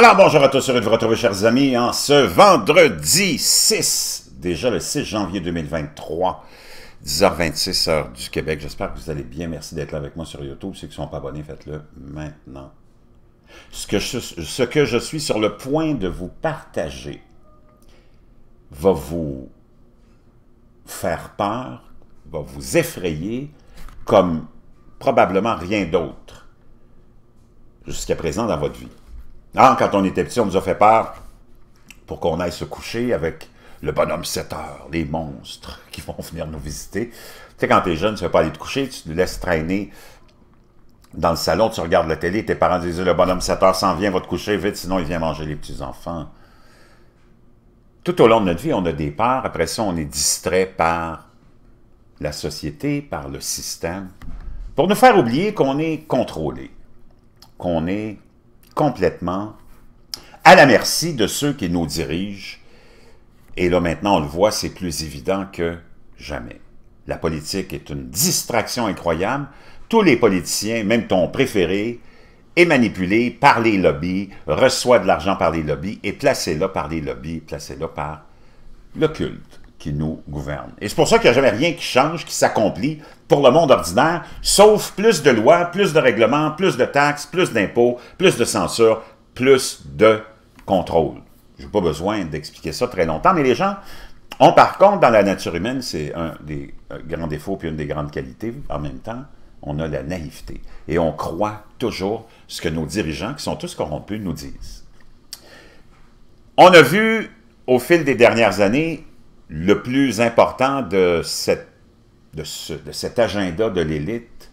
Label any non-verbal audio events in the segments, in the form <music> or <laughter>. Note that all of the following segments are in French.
Alors bonjour à tous, heureux de vous retrouver chers amis, en ce vendredi 6, déjà le 6 janvier 2023, 10h26 du Québec. J'espère que vous allez bien, merci d'être là avec moi sur YouTube. Ceux qui ne sont pas abonnés, faites-le maintenant. ce que je suis sur le point de vous partager va vous faire peur, va vous effrayer, comme probablement rien d'autre jusqu'à présent dans votre vie. Ah, quand on était petit, on nous a fait peur pour qu'on aille se coucher avec le bonhomme 7 heures, les monstres qui vont venir nous visiter. Tu sais, quand t'es jeune, tu ne veux pas aller te coucher, tu te laisses traîner dans le salon, tu regardes la télé, tes parents disent le bonhomme 7 heures s'en vient, va te coucher vite, sinon il vient manger les petits-enfants. Tout au long de notre vie, on a des peurs, après ça, on est distrait par la société, par le système, pour nous faire oublier qu'on est contrôlé, qu'on est complètement à la merci de ceux qui nous dirigent. Et là, maintenant, on le voit, c'est plus évident que jamais. La politique est une distraction incroyable. Tous les politiciens, même ton préféré, est manipulé par les lobbies, reçoit de l'argent par les lobbies, et placé là par les lobbies, placé là par le culte qui nous gouvernent. Et c'est pour ça qu'il n'y a jamais rien qui change, qui s'accomplit pour le monde ordinaire, sauf plus de lois, plus de règlements, plus de taxes, plus d'impôts, plus de censure, plus de contrôle. Je n'ai pas besoin d'expliquer ça très longtemps, mais les gens ont par contre, dans la nature humaine, c'est un des euh, grands défauts puis une des grandes qualités en même temps, on a la naïveté. Et on croit toujours ce que nos dirigeants, qui sont tous corrompus, nous disent. On a vu au fil des dernières années le plus important de, cette, de, cet agenda de l'élite,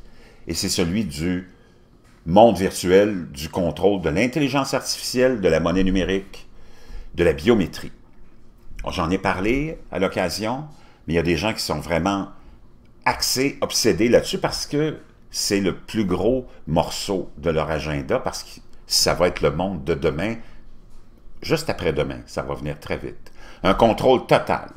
et c'est celui du monde virtuel, du contrôle de l'intelligence artificielle, de la monnaie numérique, de la biométrie. J'en ai parlé à l'occasion, mais il y a des gens qui sont vraiment axés, obsédés là-dessus parce que c'est le plus gros morceau de leur agenda, parce que ça va être le monde de demain, juste après-demain, ça va venir très vite. Un contrôle total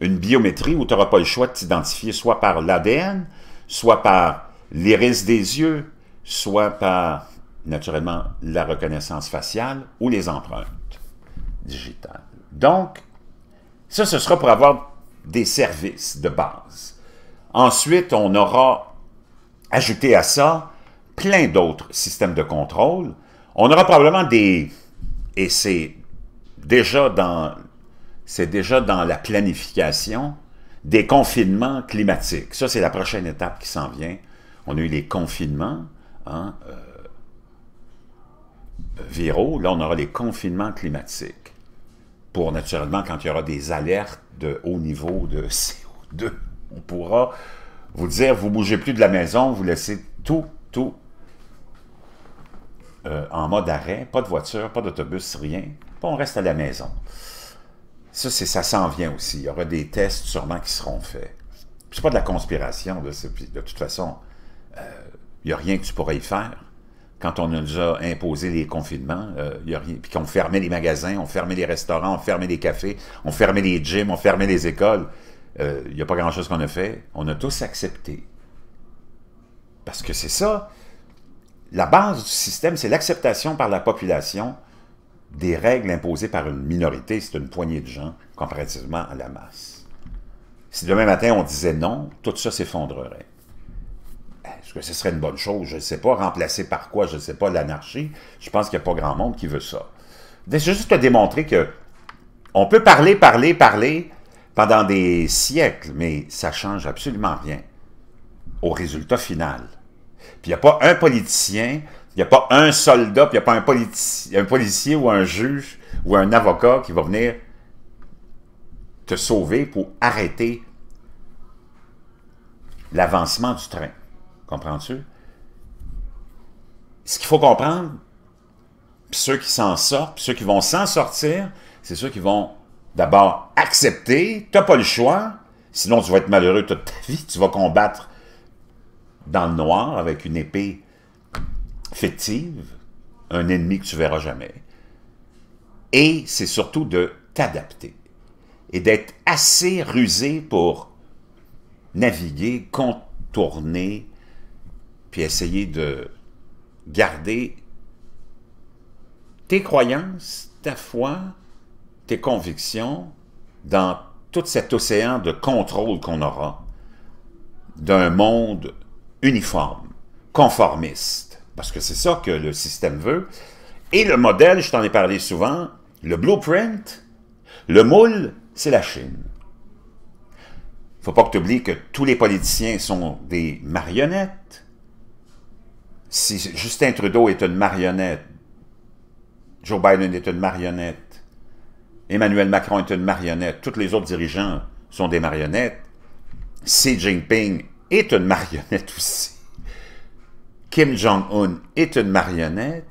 une biométrie où tu n'auras pas le choix de t'identifier soit par l'ADN, soit par l'iris des yeux, soit par, naturellement, la reconnaissance faciale ou les empreintes digitales. Donc, ça, ce sera pour avoir des services de base. Ensuite, on aura ajouté à ça plein d'autres systèmes de contrôle. On aura probablement des, et c'est déjà dans c'est déjà dans la planification des confinements climatiques. Ça, c'est la prochaine étape qui s'en vient. On a eu les confinements hein, euh, euh, viraux. Là, on aura les confinements climatiques. Pour, naturellement, quand il y aura des alertes de haut niveau de <laughs> CO2, on pourra vous dire, vous bougez plus de la maison, vous laissez tout, tout euh, en mode arrêt. Pas de voiture, pas d'autobus, rien. on reste à la maison. Ça, c'est ça s'en vient aussi. Il y aura des tests sûrement qui seront faits. C'est pas de la conspiration, de, de toute façon. Il euh, n'y a rien que tu pourrais y faire. Quand on nous a imposé les confinements, euh, y puis qu'on fermait les magasins, on fermait les restaurants, on fermait les cafés, on fermait les gyms, on fermait les écoles, il euh, n'y a pas grand-chose qu'on a fait. On a tous accepté. Parce que c'est ça. La base du système, c'est l'acceptation par la population des règles imposées par une minorité, c'est une poignée de gens comparativement à la masse. Si demain matin on disait non, tout ça s'effondrerait. Est-ce que ce serait une bonne chose? Je ne sais pas. Remplacer par quoi? Je ne sais pas. L'anarchie? Je pense qu'il n'y a pas grand monde qui veut ça. C'est juste te démontrer que on peut parler, parler, parler pendant des siècles, mais ça ne change absolument rien au résultat final. Puis il n'y a pas un politicien il n'y a pas un soldat, puis il n'y a pas un, un policier ou un juge ou un avocat qui va venir te sauver pour arrêter l'avancement du train. Comprends-tu? Ce qu'il faut comprendre, ceux qui s'en sortent, ceux qui vont s'en sortir, c'est ceux qui vont d'abord accepter, tu n'as pas le choix, sinon tu vas être malheureux toute ta vie, tu vas combattre dans le noir avec une épée fictive, un ennemi que tu verras jamais, et c'est surtout de t'adapter et d'être assez rusé pour naviguer, contourner, puis essayer de garder tes croyances, ta foi, tes convictions dans tout cet océan de contrôle qu'on aura d'un monde uniforme, conformiste, parce que c'est ça que le système veut. Et le modèle, je t'en ai parlé souvent, le blueprint, le moule, c'est la Chine. Il ne faut pas que tu oublies que tous les politiciens sont des marionnettes. Si Justin Trudeau est une marionnette, Joe Biden est une marionnette, Emmanuel Macron est une marionnette, tous les autres dirigeants sont des marionnettes, Xi Jinping est une marionnette <laughs> aussi. Kim Jong-un est une marionnette,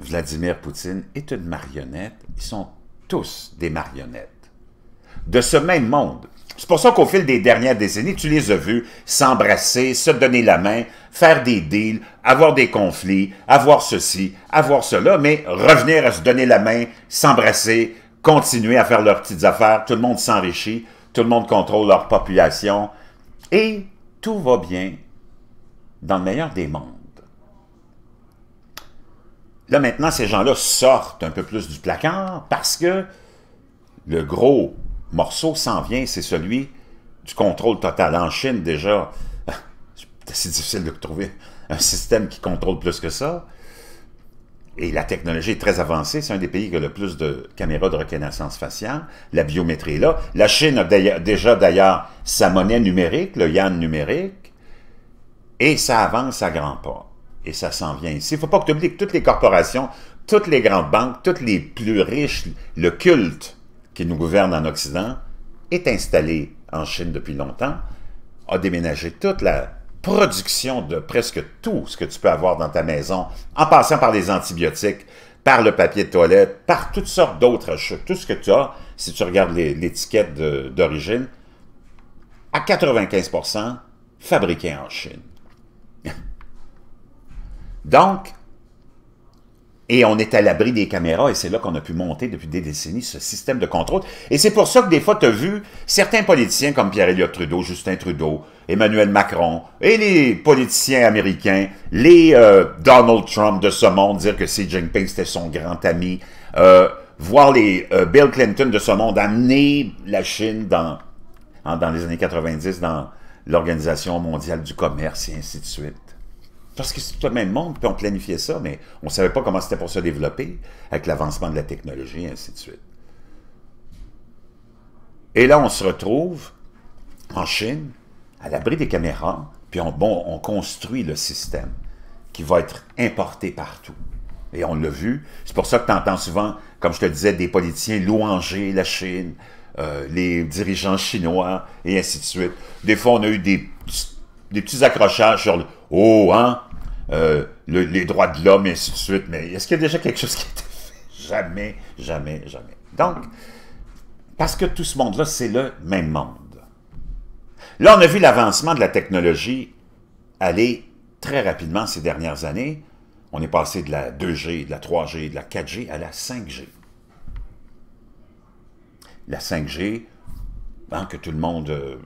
Vladimir Poutine est une marionnette, ils sont tous des marionnettes de ce même monde. C'est pour ça qu'au fil des dernières décennies, tu les as vus s'embrasser, se donner la main, faire des deals, avoir des conflits, avoir ceci, avoir cela, mais revenir à se donner la main, s'embrasser, continuer à faire leurs petites affaires, tout le monde s'enrichit, tout le monde contrôle leur population, et tout va bien dans le meilleur des mondes. Là, maintenant, ces gens-là sortent un peu plus du placard parce que le gros morceau s'en vient, c'est celui du contrôle total. En Chine, déjà, <laughs> c'est assez difficile de trouver un système qui contrôle plus que ça. Et la technologie est très avancée. C'est un des pays qui a le plus de caméras de reconnaissance faciale. La biométrie est là. La Chine a déjà d'ailleurs sa monnaie numérique, le yuan numérique. Et ça avance à grands pas. Et ça s'en vient ici. Il ne faut pas que tu oublies que toutes les corporations, toutes les grandes banques, toutes les plus riches, le culte qui nous gouverne en Occident est installé en Chine depuis longtemps, a déménagé toute la production de presque tout ce que tu peux avoir dans ta maison, en passant par les antibiotiques, par le papier de toilette, par toutes sortes d'autres choses. Tout ce que tu as, si tu regardes l'étiquette d'origine, à 95 fabriqué en Chine. Donc, et on est à l'abri des caméras, et c'est là qu'on a pu monter depuis des décennies ce système de contrôle. Et c'est pour ça que des fois, tu as vu certains politiciens comme Pierre-Éliott Trudeau, Justin Trudeau, Emmanuel Macron, et les politiciens américains, les euh, Donald Trump de ce monde, dire que Xi Jinping, c'était son grand ami, euh, voir les euh, Bill Clinton de ce monde amener la Chine dans, dans les années 90 dans l'Organisation mondiale du commerce et ainsi de suite. Parce que c'est tout le même monde, puis on planifiait ça, mais on ne savait pas comment c'était pour se développer avec l'avancement de la technologie et ainsi de suite. Et là, on se retrouve en Chine, à l'abri des caméras, puis on, bon, on construit le système qui va être importé partout. Et on l'a vu. C'est pour ça que tu entends souvent, comme je te disais, des politiciens louanger la Chine, euh, les dirigeants chinois, et ainsi de suite. Des fois, on a eu des, petits accrochages sur le « oh, hein, euh, les droits de l'homme, et ainsi de suite. » Mais est-ce qu'il y a déjà quelque chose qui a été fait? Jamais, jamais, jamais. Donc, parce que tout ce monde-là, c'est le même monde. Là, on a vu l'avancement de la technologie aller très rapidement ces dernières années. On est passé de la 2G, de la 3G, de la 4G à la 5G la 5G, hein, que tout le monde, euh,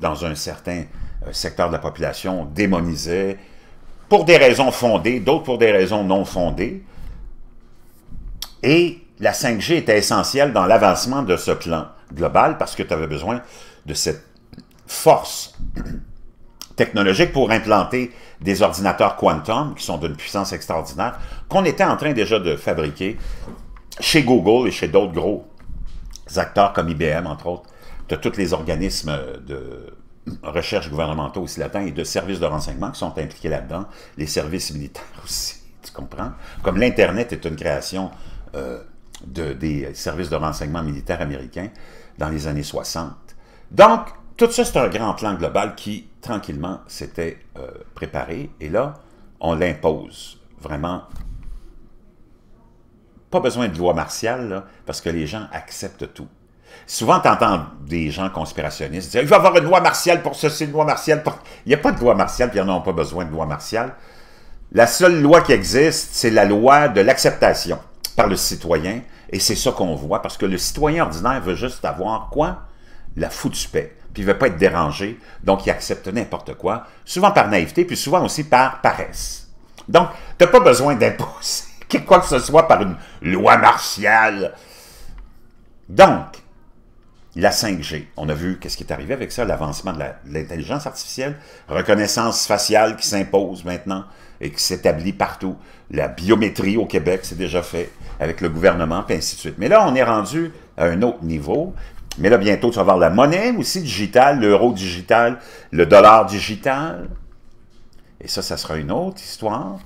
dans un certain euh, secteur de la population, démonisait, pour des raisons fondées, d'autres pour des raisons non fondées. Et la 5G était essentielle dans l'avancement de ce plan global parce que tu avais besoin de cette force <clears throat> technologique pour implanter des ordinateurs quantum qui sont d'une puissance extraordinaire qu'on était en train déjà de fabriquer chez Google et chez d'autres gros acteurs comme IBM, entre autres, de tous les organismes euh, de recherche gouvernementaux aussi latins et de services de renseignement qui sont impliqués là-dedans, les services militaires <laughs> aussi, tu comprends? Comme l'Internet est une création euh, de, des services de renseignement militaires américains dans les années 60. Donc, tout ça, c'est un grand plan global qui, tranquillement, s'était euh, préparé. Et là, on l'impose vraiment pas besoin de loi martiale, parce que les gens acceptent tout. Souvent, tu entends des gens conspirationnistes dire « Il va y avoir une loi martiale pour ceci, une loi martiale pour... » Il n'y a pas de loi martiale, puis ils n'en pas besoin de loi martiale. La seule loi qui existe, c'est la loi de l'acceptation par le citoyen, et c'est ça qu'on voit, parce que le citoyen ordinaire veut juste avoir quoi? La foutue paix. Puis il ne veut pas être dérangé, donc il accepte n'importe quoi, souvent par naïveté, puis souvent aussi par paresse. Donc, tu n'as pas besoin d'imposer quoi que ce soit par une loi martiale. Donc, la 5G, on a vu qu'est-ce qui est arrivé avec ça, l'avancement de l'intelligence artificielle, reconnaissance faciale qui s'impose maintenant et qui s'établit partout. La biométrie au Québec, c'est déjà fait avec le gouvernement, puis ainsi de suite. Mais là, on est rendu à un autre niveau. Mais là, bientôt, tu vas avoir la monnaie aussi digitale, l'euro digital, le dollar digital. Et ça, ça sera une autre histoire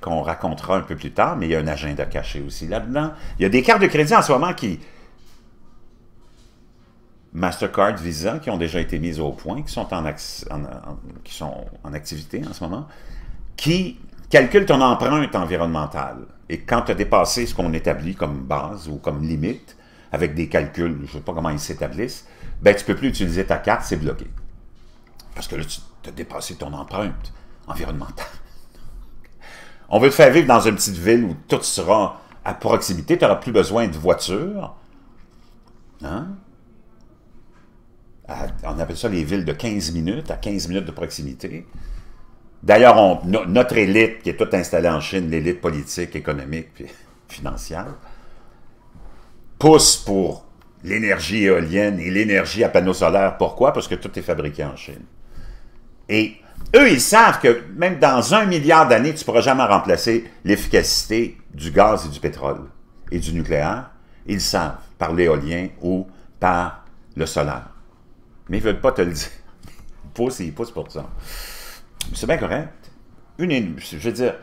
qu'on racontera un peu plus tard, mais il y a un agenda caché aussi là-dedans. Il y a des cartes de crédit en ce moment qui... Mastercard, Visa, qui ont déjà été mises au point, qui sont en, qui sont en activité en ce moment, qui calculent ton empreinte environnementale. Et quand tu as dépassé ce qu'on établit comme base ou comme limite, avec des calculs, je ne sais pas comment ils s'établissent, ben, tu ne peux plus utiliser ta carte, c'est bloqué. Parce que là, tu as dépassé ton empreinte environnementale. On veut te faire vivre dans une petite ville où tout sera à proximité, tu n'auras plus besoin de voiture. Hein? on appelle ça les villes de 15 minutes, à 15 minutes de proximité. D'ailleurs, notre élite qui est toute installée en Chine, l'élite politique, économique, puis <laughs> financière, pousse pour l'énergie éolienne et l'énergie à panneaux solaires. Pourquoi? Parce que tout est fabriqué en Chine. Et eux, ils savent que même dans un milliard d'années, tu ne pourras jamais remplacer l'efficacité du gaz et du pétrole et du nucléaire. Ils le savent par l'éolien ou par le solaire. Mais ils ne veulent pas te le dire. Ils <laughs> poussent et ils poussent pour ça. C'est bien correct. Une, je veux dire,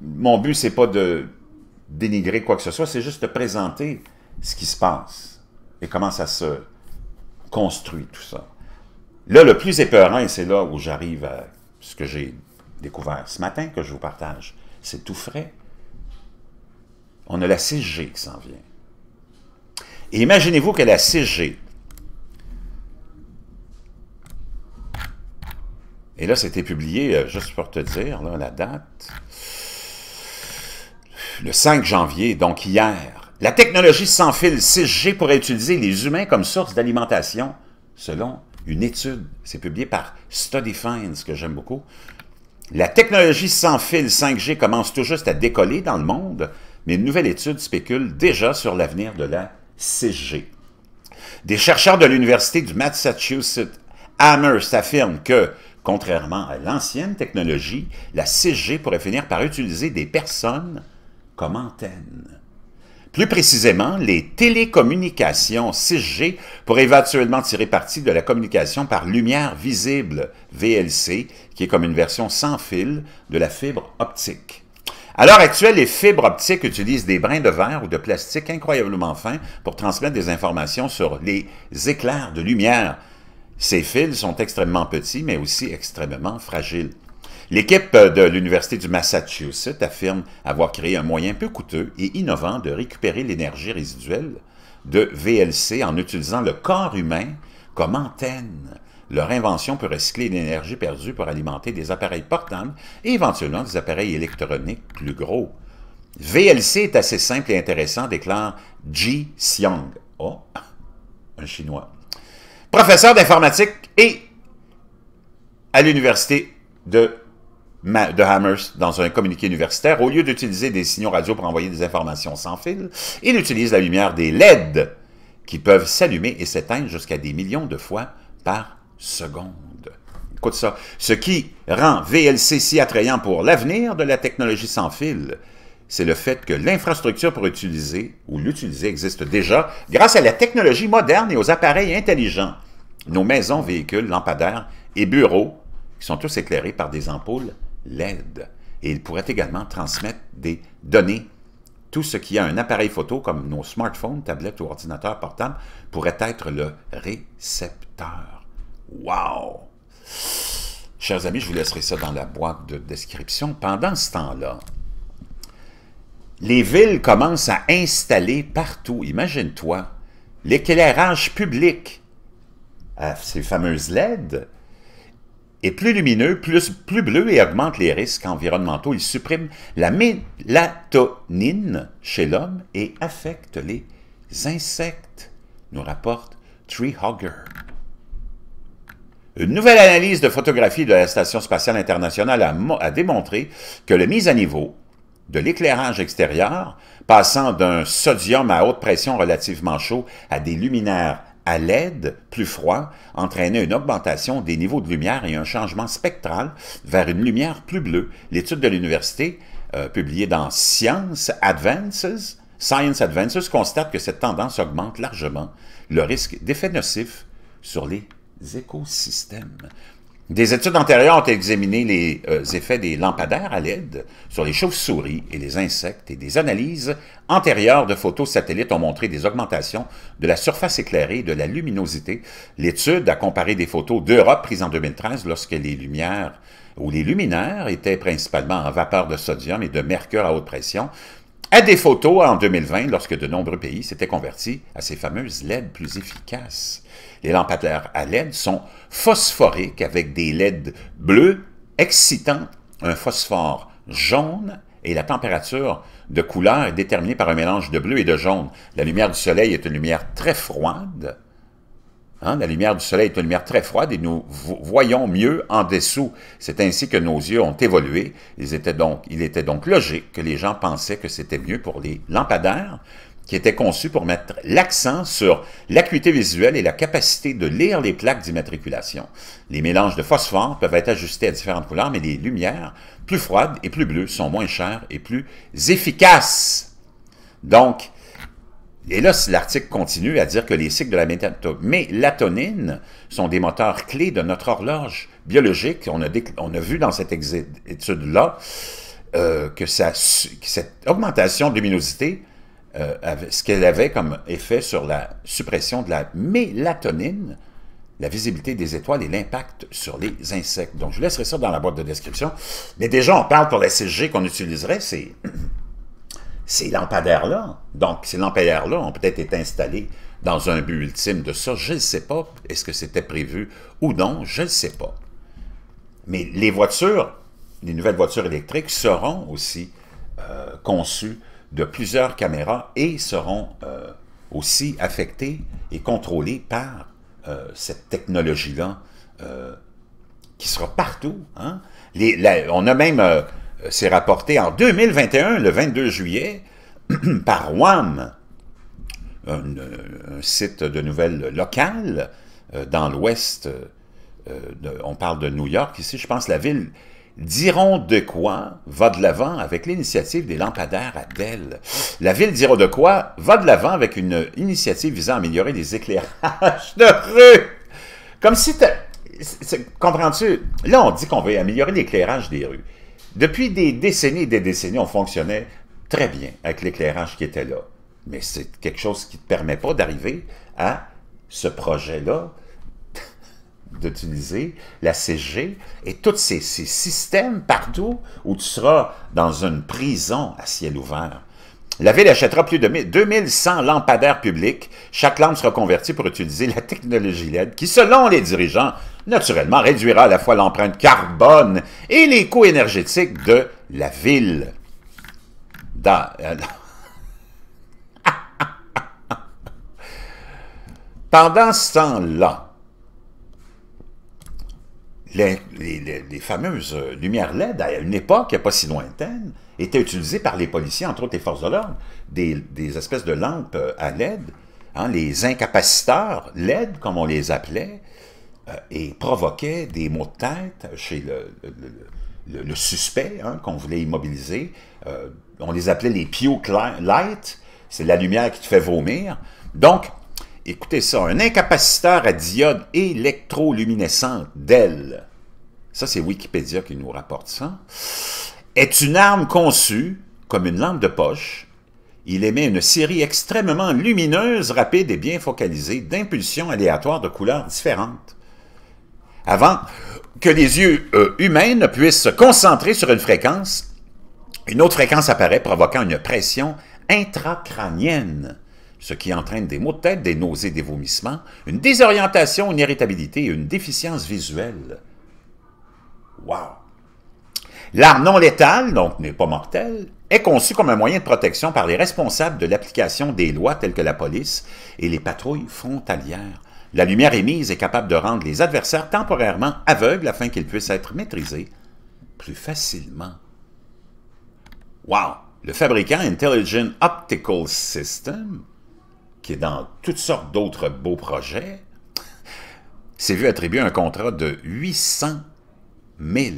mon but, c'est pas de dénigrer quoi que ce soit, c'est juste de présenter ce qui se passe et comment ça se construit tout ça. Là, le plus épeurant, et c'est là où j'arrive à ce que j'ai découvert ce matin, que je vous partage, c'est tout frais. On a la 6G qui s'en vient. Et imaginez-vous que la 6G, et là, c'était publié, euh, juste pour te dire, la date, le 5 janvier, donc hier, la technologie sans fil 6G pourrait utiliser les humains comme source d'alimentation, selon une étude, c'est publié par StudyFinds, que j'aime beaucoup. La technologie sans fil 5G commence tout juste à décoller dans le monde, mais une nouvelle étude spécule déjà sur l'avenir de la 6G. Des chercheurs de l'Université du Massachusetts Amherst affirment que, contrairement à l'ancienne technologie, la 6G pourrait finir par utiliser des personnes comme antennes plus précisément les télécommunications 6G, pourraient éventuellement tirer parti de la communication par lumière visible, VLC, qui est comme une version sans fil de la fibre optique. À l'heure actuelle, les fibres optiques utilisent des brins de verre ou de plastique incroyablement fins pour transmettre des informations sur les éclairs de lumière. Ces fils sont extrêmement petits, mais aussi extrêmement fragiles. L'équipe de l'Université du Massachusetts affirme avoir créé un moyen peu coûteux et innovant de récupérer l'énergie résiduelle de VLC en utilisant le corps humain comme antenne. Leur invention peut recycler l'énergie perdue pour alimenter des appareils portables et éventuellement des appareils électroniques plus gros. VLC est assez simple et intéressant, déclare Ji Xiang. Oh, <laughs> un Chinois. Professeur d'informatique et à l'Université de de Hammers dans un communiqué universitaire, au lieu d'utiliser des signaux radio pour envoyer des informations sans fil, il utilise la lumière des LED qui peuvent s'allumer et s'éteindre jusqu'à des millions de fois par seconde. Écoute ça. Ce qui rend VLC si attrayant pour l'avenir de la technologie sans fil, c'est le fait que l'infrastructure pour utiliser ou l'utiliser existe déjà grâce à la technologie moderne et aux appareils intelligents. Nos maisons, véhicules, lampadaires et bureaux qui sont tous éclairés par des ampoules LED. Et il pourrait également transmettre des données. Tout ce qui a un appareil photo, comme nos smartphones, tablettes ou ordinateurs portables, pourrait être le récepteur. Wow! Chers amis, je vous laisserai ça dans la boîte de description. Pendant ce temps-là, les villes commencent à installer partout, imagine-toi, l'éclairage public à euh, ces fameuses LED est plus lumineux, plus, plus bleu et augmente les risques environnementaux. Il supprime la mélatonine chez l'homme et affecte les insectes, nous rapporte Treehugger. Une nouvelle analyse de photographie de la Station spatiale internationale a, a démontré que le mise à niveau de l'éclairage extérieur, passant d'un sodium à haute pression relativement chaud à des luminaires à l'aide plus froid entraînait une augmentation des niveaux de lumière et un changement spectral vers une lumière plus bleue. L'étude de l'université, euh, publiée dans Science Advances, Science Advances constate que cette tendance augmente largement le risque d'effets nocifs sur les écosystèmes. Des études antérieures ont examiné les euh, effets des lampadaires à LED sur les chauves-souris et les insectes et des analyses antérieures de photos satellites ont montré des augmentations de la surface éclairée et de la luminosité. L'étude a comparé des photos d'Europe prises en 2013 lorsque les lumières ou les luminaires étaient principalement en vapeur de sodium et de mercure à haute pression à des photos en 2020, lorsque de nombreux pays s'étaient convertis à ces fameuses LED plus efficaces. Les lampadaires à LED sont phosphoriques avec des LED bleus excitant un phosphore jaune et la température de couleur est déterminée par un mélange de bleu et de jaune. La lumière du soleil est une lumière très froide Hein, la lumière du soleil est une lumière très froide et nous voyons mieux en dessous. C'est ainsi que nos yeux ont évolué. étaient donc, il était donc logique que les gens pensaient que c'était mieux pour les lampadaires qui étaient conçus pour mettre l'accent sur l'acuité visuelle et la capacité de lire les plaques d'immatriculation. Les mélanges de phosphore peuvent être ajustés à différentes couleurs, mais les lumières plus froides et plus bleues sont moins chères et plus efficaces. Donc, et là, l'article continue à dire que les cycles de la mélatonine sont des moteurs clés de notre horloge biologique. On a, a vu dans cette étude-là euh, que, cette augmentation de luminosité, euh, ce qu'elle avait comme effet sur la suppression de la mélatonine, la visibilité des étoiles et l'impact sur les insectes. Donc, je laisserai ça dans la boîte de description. Mais déjà, on parle pour la CG qu'on utiliserait, c'est ces lampadaires-là. Donc, ces lampadaires-là ont peut-être été installés dans un but ultime de ça. Je ne sais pas. Est-ce que c'était prévu ou non? Je ne sais pas. Mais les voitures, les nouvelles voitures électriques seront aussi euh, conçues de plusieurs caméras et seront euh, aussi affectées et contrôlées par euh, cette technologie-là qui sera partout. Hein. on a même c'est euh, rapporté en 2021, le 22 juillet, <clears throat> par WAM, euh, un, site de nouvelles locales euh, dans l'ouest, on parle de New York ici, je pense la ville diront de quoi va de l'avant avec l'initiative des lampadaires à Dell. La ville diront de quoi va de l'avant avec une initiative visant à améliorer les éclairages de rue. Comme si... Comprends-tu? Là, on dit qu'on veut améliorer l'éclairage des rues. Depuis des décennies et des décennies, on fonctionnait très bien avec l'éclairage qui était là. Mais c'est quelque chose qui ne permet pas d'arriver à ce projet-là, <laughs> d'utiliser la CG et tous ces, ces, systèmes partout où tu seras dans une prison à ciel ouvert. La ville achètera plus de 2100 lampadaires publics. Chaque lampe sera convertie pour utiliser la technologie LED qui, selon les dirigeants, naturellement réduira à la fois l'empreinte carbone et les coûts énergétiques de la ville. Euh, <laughs> Pendant ce temps-là, les, fameuses euh, lumières LED, à une époque pas si lointaine, étaient utilisées par les policiers, entre autres les forces de l'ordre, des, espèces de lampes euh, à LED, hein, les incapaciteurs LED, comme on les appelait, euh, et provoquait des maux de tête chez le, suspect hein, qu'on voulait immobiliser. Euh, on les appelait les pio light, c'est la lumière qui te fait vomir. Donc, écoutez ça, un incapaciteur à diode électroluminescente d'elle ça c'est Wikipédia qui nous rapporte ça, est une arme conçue comme une lampe de poche il émet une série extrêmement lumineuse, rapide et bien focalisée d'impulsions aléatoires de couleurs différentes avant que les yeux euh, humains ne puissent se concentrer sur une fréquence, une autre fréquence apparaît provoquant une pression intracrânienne, ce qui entraîne des maux de tête, des nausées, des vomissements, une désorientation, une irritabilité et une déficience visuelle. Wow! L'arme non létale, donc n'est pas mortelle, est conçue comme un moyen de protection par les responsables de l'application des lois telles que la police et les patrouilles frontalières. La lumière émise est capable de rendre les adversaires temporairement aveugles afin qu'ils puissent être maîtrisés plus facilement. Wow! Le fabricant Intelligent Optical System, qui est dans toutes sortes d'autres beaux projets, s'est vu attribuer un contrat de 800 000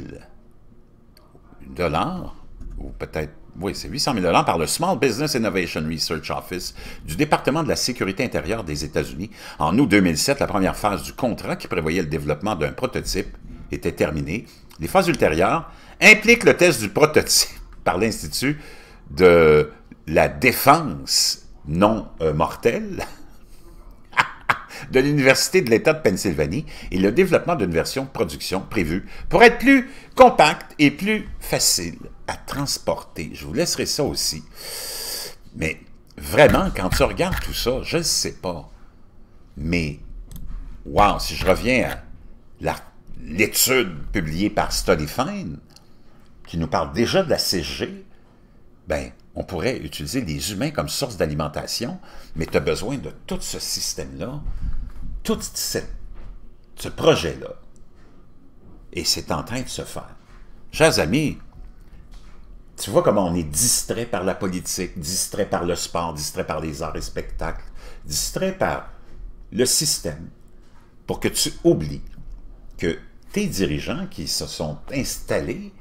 dollars, ou peut-être oui, c'est 800 000 par le Small Business Innovation Research Office du département de la sécurité intérieure des États-Unis. En août 2007, la première phase du contrat qui prévoyait le développement d'un prototype était terminée. Les phases ultérieures impliquent le test du prototype <laughs> par l'Institut de la défense non euh, mortelle de l'Université de l'État de Pennsylvanie et le développement d'une version production prévue pour être plus compacte et plus facile à transporter. Je vous laisserai ça aussi. Mais vraiment, quand tu regardes tout ça, je ne sais pas. Mais, wow, si je reviens à l'étude publiée par StudyFine, qui nous parle déjà de la CG, ben, on pourrait utiliser les humains comme source d'alimentation, mais tu as besoin de tout ce système-là, tout ce projet-là. Et c'est en train de se faire. Chers amis, tu vois comment on est distrait par la politique, distrait par le sport, distrait par les arts et spectacles, distrait par le système, pour que tu oublies que tes dirigeants qui se sont installés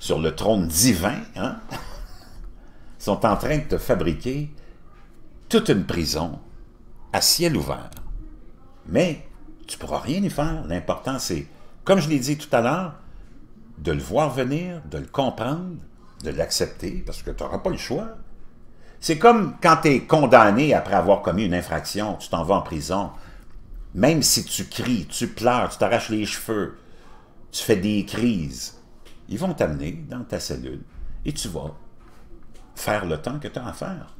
sur le trône divin, hein, <laughs> sont en train de te fabriquer toute une prison à ciel ouvert. Mais tu ne pourras rien y faire. L'important, c'est, comme je l'ai dit tout à l'heure, de le voir venir, de le comprendre, de l'accepter, parce que tu n'auras pas le choix. C'est comme quand tu es condamné après avoir commis une infraction, tu t'en vas en prison. Même si tu cries, tu pleures, tu t'arraches les cheveux, tu fais des crises, ils vont t'amener dans ta cellule et tu vas faire le temps que tu as à faire.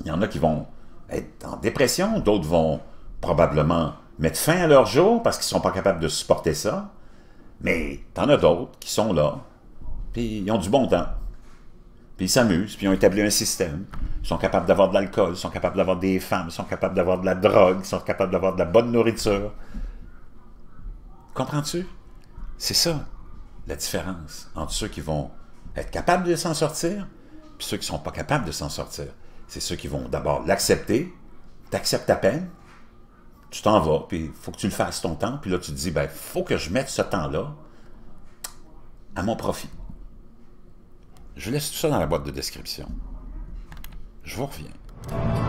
Il y en a qui vont être en dépression, d'autres vont probablement mettre fin à leur jour parce qu'ils ne sont pas capables de supporter ça. Mais tu en as d'autres qui sont là, puis ils ont du bon temps. Puis ils s'amusent, puis ils ont établi un système. Ils sont capables d'avoir de l'alcool, ils sont capables d'avoir des femmes, ils sont capables d'avoir de la drogue, ils sont capables d'avoir de la bonne nourriture. Comprends-tu? C'est ça, la différence entre ceux qui vont être capables de s'en sortir puis ceux qui ne sont pas capables de s'en sortir, c'est ceux qui vont d'abord l'accepter, t'acceptes ta peine, tu t'en vas, puis il faut que tu le fasses ton temps, puis là tu te dis, ben, faut que je mette ce temps-là à mon profit. Je laisse tout ça dans la boîte de description. Je vous reviens.